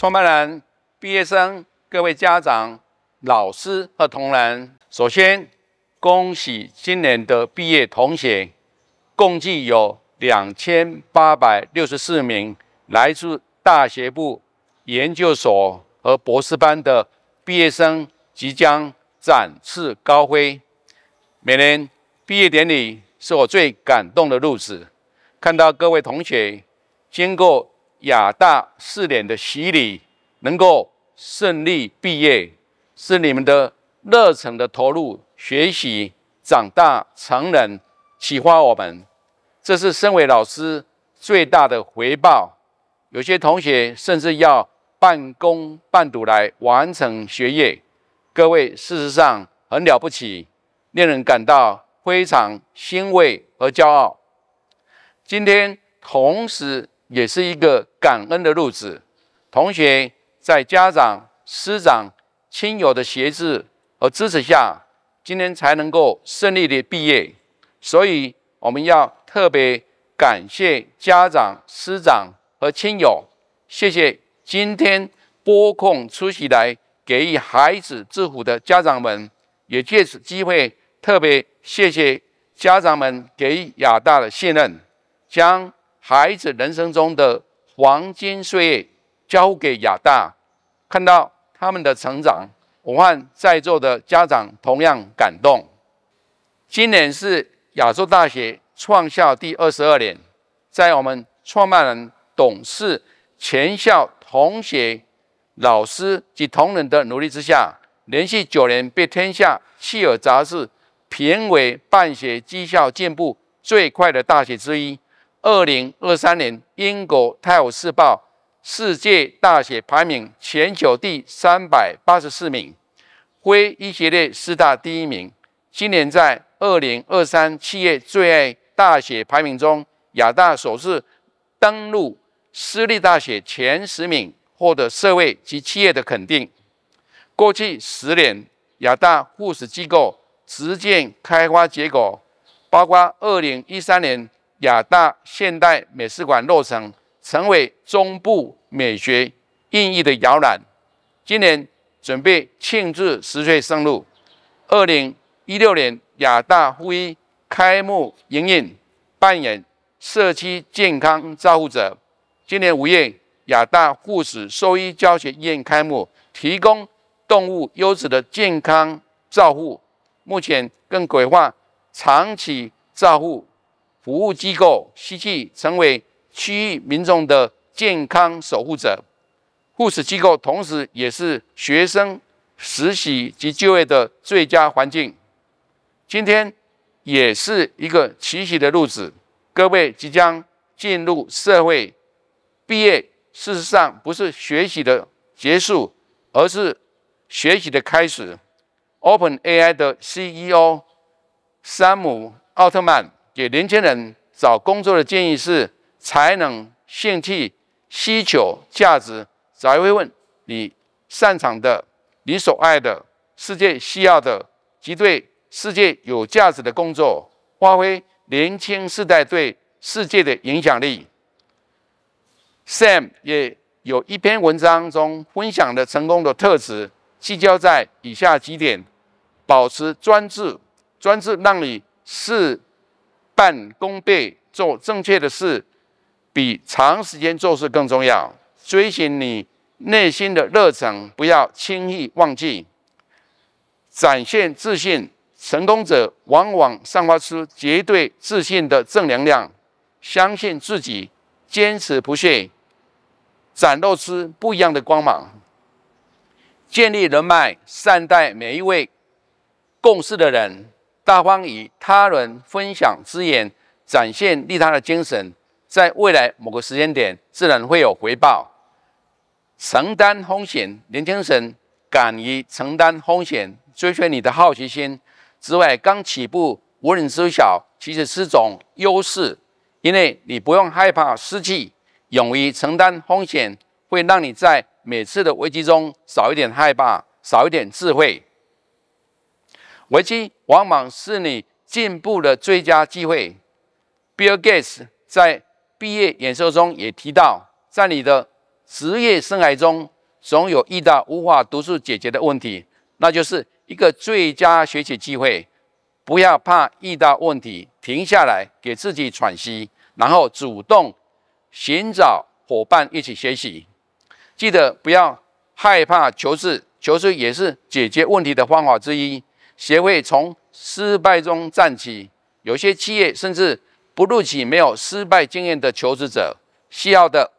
创办人、毕业生、各位家长、老师和同仁，首先恭喜今年的毕业同学，共计有两千八百六十四名来自大学部、研究所和博士班的毕业生即将展翅高飞。每年毕业典礼是我最感动的日子，看到各位同学经过。亚大四年的洗礼，能够顺利毕业，是你们的热忱的投入学习、长大成人，启发我们，这是身为老师最大的回报。有些同学甚至要半工半读来完成学业，各位事实上很了不起，令人感到非常欣慰和骄傲。今天同时。也是一个感恩的路子。同学在家长、师长、亲友的协助和支持下，今天才能够顺利的毕业。所以我们要特别感谢家长、师长和亲友。谢谢今天拨空出席来给予孩子祝福的家长们。也借此机会，特别谢谢家长们给予亚大的信任。将。孩子人生中的黄金岁月交给亚大，看到他们的成长，我和在座的家长同样感动。今年是亚洲大学创校第二十二年，在我们创办人、董事、全校同学、老师及同仁的努力之下，连续九年被天下、契尔杂志评为办学绩效进步最快的大学之一。二零二三年，英国《泰晤士报》世界大学排名全球第三百八十四名，非医学列四大第一名。今年在二零二三企业最爱大学排名中，亚大首次登陆私立大学前十名，获得社会及企业的肯定。过去十年，亚大护士机构实践开花结果，包括二零一三年。亚大现代美术馆落成，成为中部美学创意的摇篮。今年准备庆祝十岁生日。二零一六年亚大附议开幕营运，扮演社区健康照护者。今年五月亚大护士兽医教学医院开幕，提供动物优质的健康照护。目前更规划长期照护。服务机构希冀成为区域民众的健康守护者，护士机构同时也是学生实习及就业的最佳环境。今天也是一个奇习的日子，各位即将进入社会毕业，事实上不是学习的结束，而是学习的开始。Open AI 的 CEO 山姆·奥特曼。给年轻人找工作的建议是：才能、兴趣、需求、价值。才会问你擅长的、你所爱的、世界需要的及对世界有价值的工作，发挥年轻世代对世界的影响力。Sam 也有一篇文章中分享的成功的特质，聚焦在以下几点：保持专注，专注让你是。半功倍，做正确的事比长时间做事更重要。追寻你内心的热忱，不要轻易忘记。展现自信，成功者往往散发出绝对自信的正能量。相信自己，坚持不懈，展露出不一样的光芒。建立人脉，善待每一位共事的人。大方与他人分享资源，展现利他的精神，在未来某个时间点，自然会有回报。承担风险，年轻时敢于承担风险，追随你的好奇心之外，刚起步无人知晓，其实是种优势，因为你不用害怕失去。勇于承担风险，会让你在每次的危机中少一点害怕，少一点智慧。危机往往是你进步的最佳机会。Bill Gates 在毕业演说中也提到，在你的职业生涯中，总有遇到无法独自解决的问题，那就是一个最佳学习机会。不要怕遇到问题，停下来给自己喘息，然后主动寻找伙伴一起学习。记得不要害怕求助，求助也是解决问题的方法之一。学会从失败中站起，有些企业甚至不录取没有失败经验的求职者。需要的，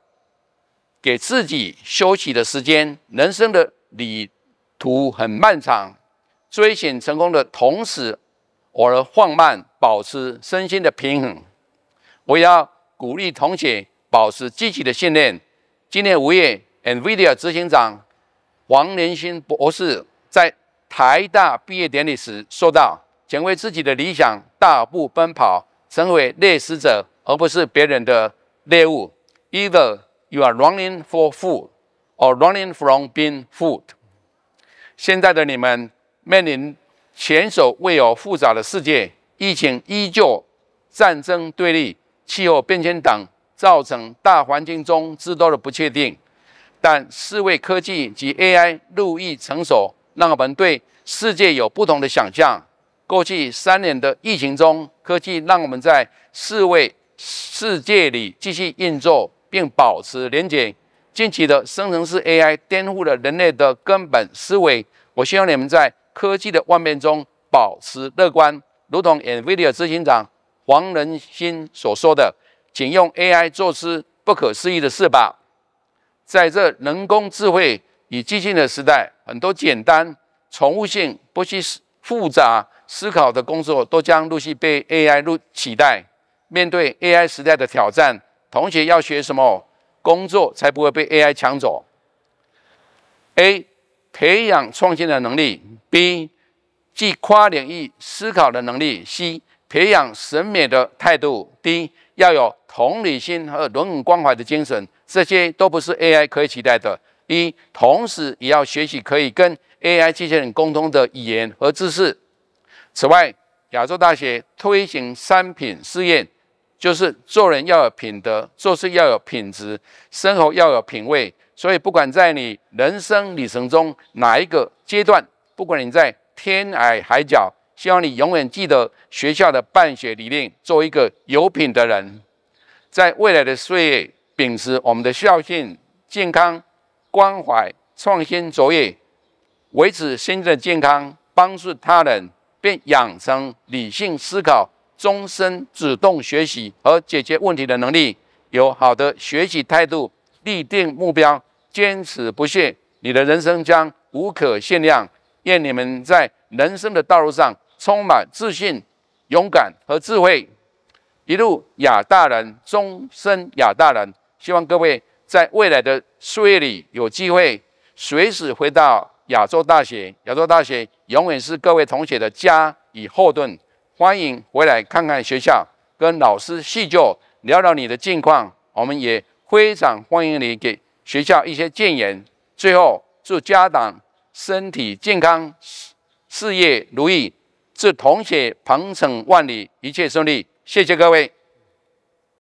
给自己休息的时间。人生的旅途很漫长，追寻成功的同时，我尔放慢，保持身心的平衡。我要鼓励同学保持积极的信念。今年五月，NVIDIA 执行长黄连勋博士在。台大毕业典礼时说到：“请为自己的理想大步奔跑，成为猎食者，而不是别人的猎物。” Either you are running for food, or running from being food。现在的你们面临前所未有复杂的世界，疫情依旧，战争对立，气候变迁等造成大环境中诸多的不确定。但智慧科技及 AI 日益成熟。让我们对世界有不同的想象。过去三年的疫情中，科技让我们在四位世界里继续运作并保持连结。近期的生成式 AI 颠覆了人类的根本思维。我希望你们在科技的万变中保持乐观，如同 NVIDIA 执行长黄仁勋所说的：“请用 AI 做出不可思议的事吧。”在这人工智慧。以激进的时代，很多简单、重复性、不需复杂思考的工作都将陆续被 AI 取代。面对 AI 时代的挑战，同学要学什么工作才不会被 AI 抢走？A. 培养创新的能力；B. 即跨领域思考的能力；C. 培养审美的态度；D. 要有同理心和人文关怀的精神。这些都不是 AI 可以取代的。一同时也要学习可以跟 AI 机器人沟通的语言和知识。此外，亚洲大学推行三品试验，就是做人要有品德，做事要有品质，生活要有品味。所以，不管在你人生旅程中哪一个阶段，不管你在天涯海角，希望你永远记得学校的办学理念，做一个有品的人。在未来的岁月，秉持我们的校训，健康。关怀、创新、卓越，维持心的健康，帮助他人，并养成理性思考、终身主动学习和解决问题的能力。有好的学习态度，立定目标，坚持不懈，你的人生将无可限量。愿你们在人生的道路上充满自信、勇敢和智慧，一路亚大人，终身亚大人。希望各位。在未来的岁月里，有机会随时回到亚洲大学。亚洲大学永远是各位同学的家与后盾，欢迎回来看看学校，跟老师叙旧，聊聊你的近况。我们也非常欢迎你给学校一些建言。最后，祝家长身体健康，事事业如意；祝同学鹏程万里，一切顺利。谢谢各位。